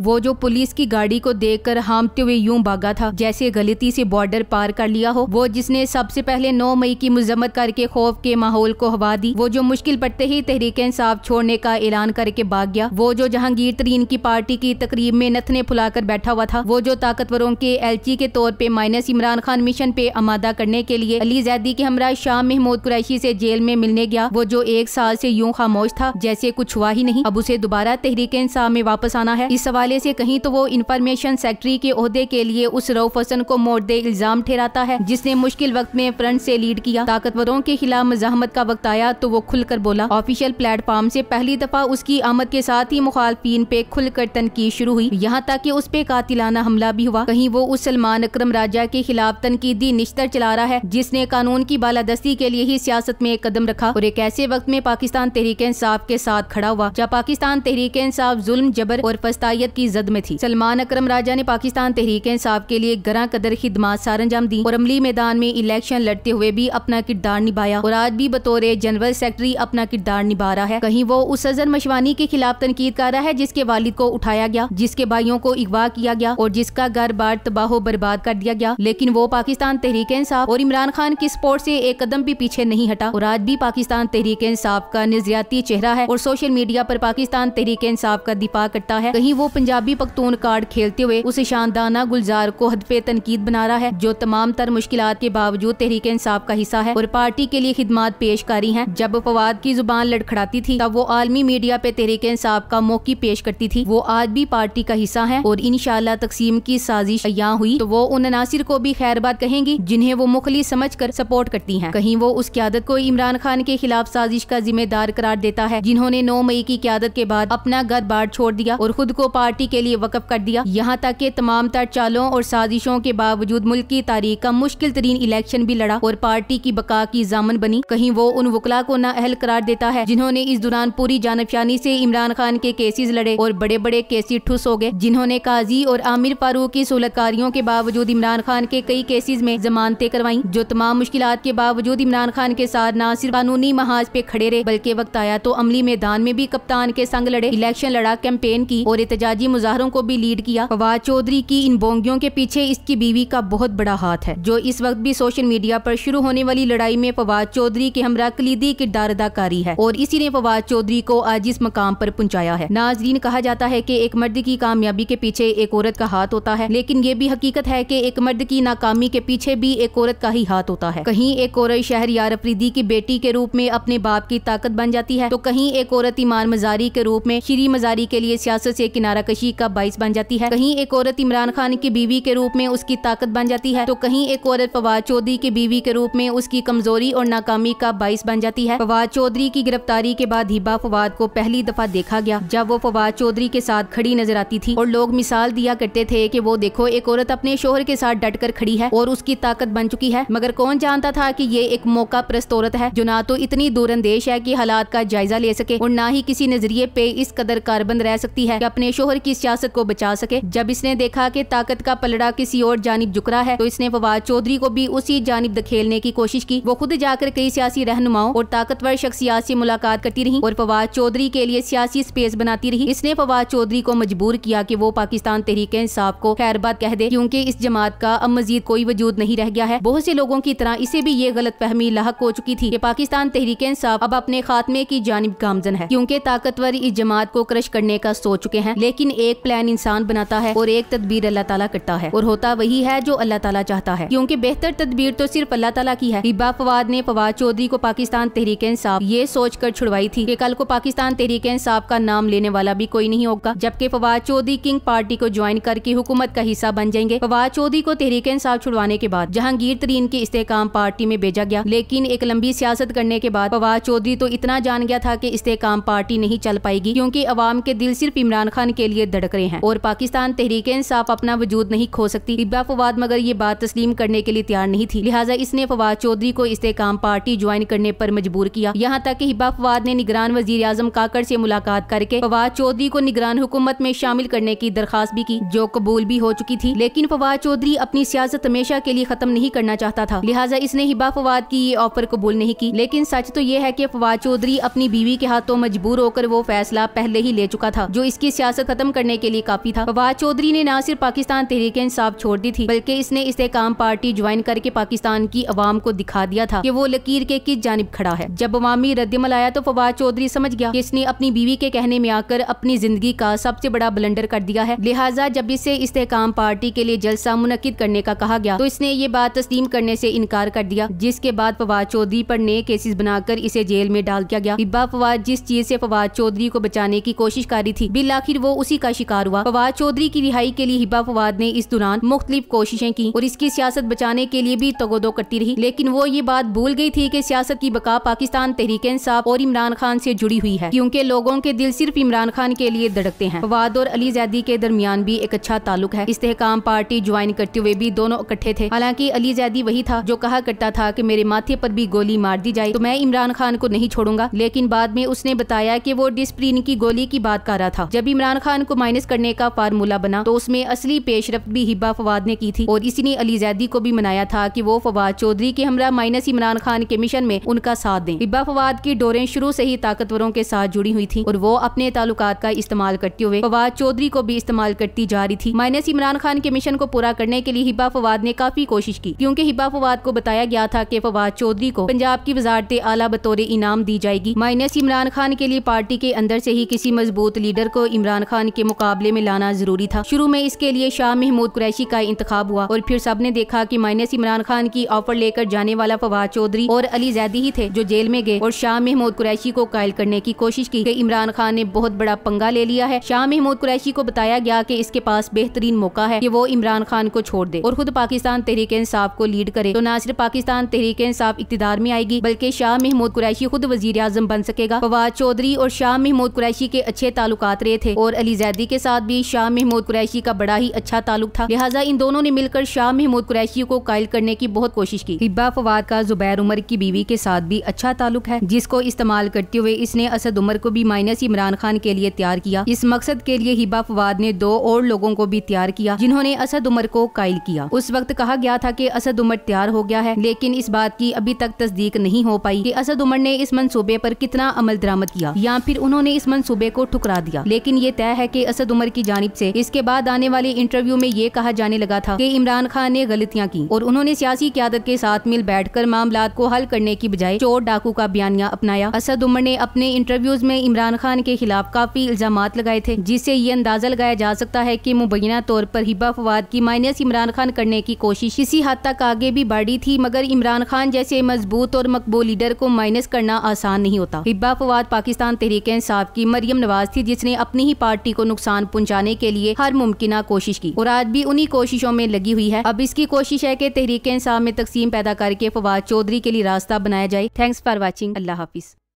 वो जो पुलिस की गाड़ी को देखकर हामते हुए यूं भागा था जैसे गलती से बॉर्डर पार कर लिया हो वो जिसने सबसे पहले 9 मई की मजम्मत करके खौफ के माहौल को हवा दी वो जो मुश्किल पड़ते ही तहरीक इंसाफ छोड़ने का ऐलान करके भाग गया वो जो जहांगीर तरीन की पार्टी की तकरीब में नथने फुलाकर बैठा हुआ था वो जो ताकतवरों के जी के तौर पर माइनस इमरान खान मिशन पे आमादा करने के लिए अली जैदी के हमरा शाह महमूद कुरैशी से जेल में मिलने गया वो जो एक साल से यूं खामोश था जैसे कुछ हुआ ही नहीं अब उसे दोबारा तहरीक इंसाफ में वापस आना है इस सवाल हवाले से कहीं तो वो इंफॉर्मेशन सेक्रेटरी के अहदे के लिए उस रऊफ हसन को दे इल्जाम ठहराता है जिसने मुश्किल वक्त में फ्रंट से लीड किया ताकतवरों के खिलाफ मजामत का वक्त आया तो वो खुलकर बोला ऑफिशियल प्लेटफॉर्म से पहली दफा उसकी आमद के साथ ही मुखालफी पे खुलकर तनकीद शुरू हुई यहाँ तक की उस पे कातिलाना हमला भी हुआ कहीं वो उस सलमान अक्रम राजा के खिलाफ तनकीदी निश्तर चला रहा है जिसने कानून की बालादस्ती के लिए ही सियासत में एक कदम रखा और एक ऐसे वक्त में पाकिस्तान तहरीक इंसाफ के साथ खड़ा हुआ जब पाकिस्तान तहरीक इंसाफ जुल्म जबर और फस्तायत की जद में थी सलमान अक्रम राजा ने पाकिस्तान तहरीक इंसाफ के लिए गरा कदर खिदमत सारंजाम दी और अमली मैदान में इलेक्शन लड़ते हुए भी अपना किरदार निभाया और आज भी बतौर जनरल सेक्रेटरी अपना किरदार निभा रहा है कहीं वो उस अजहर मशवानी के खिलाफ तनकीद कर रहा है जिसके वालिद को उठाया गया जिसके भाइयों को अगवा किया गया और जिसका घर बार तबाहो बर्बाद कर दिया गया लेकिन वो पाकिस्तान तहरीक इंसाफ और इमरान खान की सपोर्ट से एक कदम भी पीछे नहीं हटा और आज भी पाकिस्तान तहरीक इंसाफ का नजरियाती चेहरा है और सोशल मीडिया पर पाकिस्तान तहरीक इंसाफ का दिफा करता है कहीं वो पंजाब पंजाबी पख्तून कार्ड खेलते हुए उसे शानदाना गुलजार को हदफे तनकीद बना रहा है जो तमाम तर मुश्किल के बावजूद तहरीक इंसाफ का हिस्सा है और पार्टी के लिए खिदमत पेश करी है जब फवाद की जुबान लड़खड़ाती थी तब वो आलमी मीडिया पे तहरीक इंसाफ का मौकी पेश करती थी वो आज भी पार्टी का हिस्सा है और इन शाह तकसीम की साजिश यहाँ हुई तो वो उन अनासर को भी खैर बात कहेंगी जिन्हें वो मुखली समझ कर सपोर्ट करती है कहीं वो उस क्यादत को इमरान खान के खिलाफ साजिश का जिम्मेदार करार देता है जिन्होंने नौ मई की क्यादत के बाद अपना घर बार छोड़ दिया और खुद को पार्टी पार्टी के लिए वक्फ कर दिया यहाँ तक के तमाम तर चालों और साजिशों के बावजूद मुल्क की तारीख का मुश्किल तरीन इलेक्शन भी लड़ा और पार्टी की बका की जामन बनी कहीं वो उन वकला को ना अहल करार देता है जिन्होंने इस दौरान पूरी जानबशानी ऐसी इमरान खान के केसेज लड़े और बड़े बड़े केसेज ठुस हो गए जिन्होंने काजी और आमिर फारूक की सहलतकारियों के बावजूद इमरान खान के कई केसेज में जमानतें करवाई जो तमाम मुश्किल के बावजूद इमरान खान के साथ न सिर्फ कानूनी महाज पे खड़े रहे बल्कि वक्त आया तो अमली मैदान में भी कप्तान के संग लड़े इलेक्शन लड़ा कैंपेन की और एहतजाजी जंगी मुजाहरों को भी लीड किया फवाद चौधरी की इन बोंगियों के पीछे इसकी बीवी का बहुत बड़ा हाथ है जो इस वक्त भी सोशल मीडिया पर शुरू होने वाली लड़ाई में फवाद चौधरी के हमरा कलीदी किरदार अदाकारी है और इसी ने फवाद चौधरी को आज इस मकाम पर पहुंचाया है नाजरीन कहा जाता है की एक मर्द की कामयाबी के पीछे एक औरत का हाथ होता है लेकिन ये भी हकीकत है की एक मर्द की नाकामी के पीछे भी एक औरत का ही हाथ होता है कहीं एक औरत शहर यार अफरीदी की बेटी के रूप में अपने बाप की ताकत बन जाती है तो कहीं एक औरत ईमान मजारी के रूप में श्री मजारी के लिए सियासत से किनारा सरकशी का बाइस बन जाती है कहीं एक औरत इमरान खान की बीवी के रूप में उसकी ताकत बन जाती है तो कहीं एक औरत फवाद चौधरी की बीवी के रूप में उसकी कमजोरी और नाकामी का बाइस बन जाती है फवाद चौधरी की गिरफ्तारी के बाद हिबा फवाद को पहली दफा देखा गया जब वो फवाद चौधरी के साथ खड़ी नजर आती थी और लोग मिसाल दिया करते थे की वो देखो एक औरत अपने शोहर के साथ डट कर खड़ी है और उसकी ताकत बन चुकी है मगर कौन जानता था की ये एक मौका प्रस्त औरत है जो ना तो इतनी दूरंदेश है की हालात का जायजा ले सके और ना ही किसी नजरिए पे इस कदर कारबंद रह सकती है अपने शोहर ऊपर की सियासत को बचा सके जब इसने देखा की ताकत का पलड़ा किसी और जानब झुक रहा है तो इसने फवाद चौधरी को भी उसी जानब दखेलने की कोशिश की वो खुद जाकर कई सियासी रहनुमाओं और ताकतवर शख्सियात से मुलाकात करती रही और फवाद चौधरी के लिए सियासी स्पेस बनाती रही इसने फवाद चौधरी को मजबूर किया कि वो पाकिस्तान तहरीक इंसाफ को खैरबाद कह दे क्योंकि इस जमात का अब मजीद कोई वजूद नहीं रह गया है बहुत से लोगों की तरह इसे भी ये गलत फहमी लाक हो चुकी थी कि पाकिस्तान तहरीक इंसाफ अब अपने खात्मे की जानब गामजन है क्योंकि ताकतवर इस जमात को क्रश करने का सोच चुके हैं लेकिन लेकिन एक प्लान इंसान बनाता है और एक तदबीर अल्लाह ताला करता है और होता वही है जो अल्लाह ताला चाहता है क्योंकि बेहतर तदबीर तो सिर्फ अल्लाह ताला की है हिब्बा फवाद ने फवाद चौधरी को पाकिस्तान तहरीक इंसाफ ये सोच कर छुड़वाई थी की कल को पाकिस्तान तहरीक इंसाफ का नाम लेने वाला भी कोई नहीं होगा जबकि फवाद चौधरी किंग पार्टी को ज्वाइन करके हुकूमत का हिस्सा बन जाएंगे फवाद चौधरी को तहरीक इंसाफ छुड़वाने के बाद जहांगीर तरीन की इस्तेकाम पार्टी में भेजा गया लेकिन एक लंबी सियासत करने के बाद फवाद चौधरी तो इतना जान गया था की इस्तेकाम पार्टी नहीं चल पाएगी क्यूँकी अवाम के दिल सिर्फ इमरान खान के लिए लिए धड़क रहे हैं और पाकिस्तान तहरीक इंसाफ अपना वजूद नहीं खो सकती हिब्बा फवाद मगर ये बात तस्लीम करने के लिए तैयार नहीं थी लिहाजा इसने फवाद चौधरी को इस्तेकाम पार्टी ज्वाइन करने आरोप मजबूर किया यहाँ तक की हिब्बा फवाद ने निगरान वजीर आजम काकड़ ऐसी मुलाकात करके फवाद चौधरी को निगरान हुकूमत में शामिल करने की दरखास्त भी की जो कबूल भी हो चुकी थी लेकिन फवाद चौधरी अपनी सियासत हमेशा के लिए खत्म नहीं करना चाहता था लिहाजा इसने हिब्बा फवाद की ये ऑफर कबूल नहीं की लेकिन सच तो ये है की फवाद चौधरी अपनी बीवी के हाथों मजबूर होकर वो फैसला पहले ही ले चुका था जो इसकी सियासत खत्म खत्म करने के लिए काफी था फवाद चौधरी ने न सिर्फ पाकिस्तान तहरीक इंसाफ छोड़ दी थी बल्कि इसने इस्तेकाम पार्टी ज्वाइन करके पाकिस्तान की अवाम को दिखा दिया था की वो लकीर के किस जानब खड़ा है जब अवामी रद्दमल आया तो फवाद चौधरी समझ गया इसने अपनी बीवी के कहने में आकर अपनी जिंदगी का सबसे बड़ा ब्लेंडर कर दिया है लिहाजा जब इसे इस्तेकाम पार्टी के लिए जलसा मुनद करने का कहा गया तो इसने ये बात तस्लीम करने से इनकार कर दिया जिसके बाद फवाद चौधरी पर नए केसेस बनाकर इसे जेल में डाल दिया गया हिब्बा फवाद जिस चीज से फवाद चौधरी को बचाने की कोशिश कर रही थी बिल आखिर वो उसी का शिकार हुआ फवाद चौधरी की रिहाई के लिए हिबा फवाद ने इस दौरान मुख्तलिफ कोशिशें की और इसकी सियासत बचाने के लिए भी तगोदो करती रही लेकिन वो ये बात भूल गई थी की सियासत की बका पाकिस्तान तहरीक इंसाफ और इमरान खान ऐसी जुड़ी हुई है क्यूँकी लोगों के दिल सिर्फ इमरान खान के लिए धड़कते हैं फवाद और अली जैदी के दरमियान भी एक अच्छा ताल्लुक है इस्तेकाम पार्टी ज्वाइन करते हुए भी दोनों इकट्ठे थे हालांकि अली जैदी वही था जो कहा करता था की मेरे माथे पर भी गोली मार दी जाए तो मैं इमरान खान को नहीं छोड़ूंगा लेकिन बाद में उसने बताया कि वो डिस्प्रीन की गोली की बात कर रहा था जब इमरान खान को माइनस करने का फार्मूला बना तो उसमें असली पेशरफ भी हिब्बा फवाद ने की थी और इसी ने अली जैदी को भी मनाया था की वो फवाद चौधरी के हमरा माइनस इमरान खान के मिशन में उनका साथ दें हिब्बा फवाद की डोरें शुरू से ही ताकतवरों के साथ जुड़ी हुई थी और वो अपने ताल्लुक का इस्तेमाल करते हुए फवाद चौधरी को भी इस्तेमाल करती जा रही थी माइनस इमरान खान के मिशन को पूरा करने के लिए हिब्बा फवाद ने काफी कोशिश की क्योंकि हिब्बा फवाद को बताया गया था की फवाद चौधरी को पंजाब की वजारत आला बतौर इनाम दी जाएगी माइनस इमरान खान के लिए पार्टी के अंदर से ही किसी मजबूत लीडर को इमरान खान के मुकाबले में लाना जरूरी था शुरू में इसके लिए शाह महमूद कुरैशी का इंतखब हुआ और फिर सब ने देखा की माइनस इमरान खान की ऑफर लेकर जाने वाला फवाद चौधरी और अली जैदी ही थे जो जेल में गए और शाह महमूद कुरैशी को कायल करने की कोशिश की इमरान खान ने बहुत बड़ा पंगा ले लिया है शाह महमूद कुरैशी को बताया गया की इसके पास बेहतरीन मौका है की वो इमरान खान को छोड़ दे और खुद पाकिस्तान तहरीक इंसाफ को लीड करे तो न सिर्फ पाकिस्तान तहरीक इंसाफ इकतदार में आएगी बल्कि शाह महमूद कुरैशी खुद वजी आजम बन सकेगा फवाद चौधरी और शाह महमूद कुरैशी के अच्छे ताल्लुक रहे थे और अली जैदी के साथ भी शाह महमूद कुरैशी का बड़ा ही अच्छा ताल्लुक था लिहाजा इन दोनों ने मिलकर शाह महमूद कुरैशी को कायल करने की बहुत कोशिश की हिब्बा फवाद का जुबैर उमर की बीवी के साथ भी अच्छा ताल्लुक है जिसको इस्तेमाल करते हुए इसने असद उमर को भी माइनस इमरान खान के लिए तैयार किया इस मकसद के लिए हिब्बा फवाद ने दो और लोगों को भी तैयार किया जिन्होंने असद उमर को कायल किया उस वक्त कहा गया था की असद उमर तैयार हो गया है लेकिन इस बात की अभी तक तस्दीक नहीं हो पाई की असद उमर ने इस मनसूबे आरोप कितना अमल दरामद किया या फिर उन्होंने इस मनसूबे को ठुकरा दिया लेकिन ये तय है के असद उमर की जानब से इसके बाद आने वाले इंटरव्यू में ये कहा जाने लगा था कि इमरान खान ने गलतियां की और उन्होंने सियासी क्यादत के साथ मिल बैठ कर मामला को हल करने की बजाय चोर डाकू का बयानिया अपनाया असद उमर ने अपने इंटरव्यूज में इमरान खान के खिलाफ काफी इल्जाम लगाए थे जिससे ये अंदाजा लगाया जा सकता है की मुबैना तौर पर हिबा फवाद की माइनस इमरान खान करने की कोशिश इसी हद तक आगे भी बढ़ी थी मगर इमरान खान जैसे मजबूत और मकबूल लीडर को माइनस करना आसान नहीं होता हिब्बा फवाद पाकिस्तान तहरीक इंसाफ की मरियम नवाज थी जिसने अपनी ही पार्टी को नुकसान पहुँचाने के लिए हर मुमकिन कोशिश की और आज भी उन्ही कोशिशों में लगी हुई है अब इसकी कोशिश है की तहरीक इंसाफ में तकसीम पैदा करके फवाद चौधरी के लिए रास्ता बनाया जाए थैंक्स फॉर वॉचिंग अल्लाह हाफिज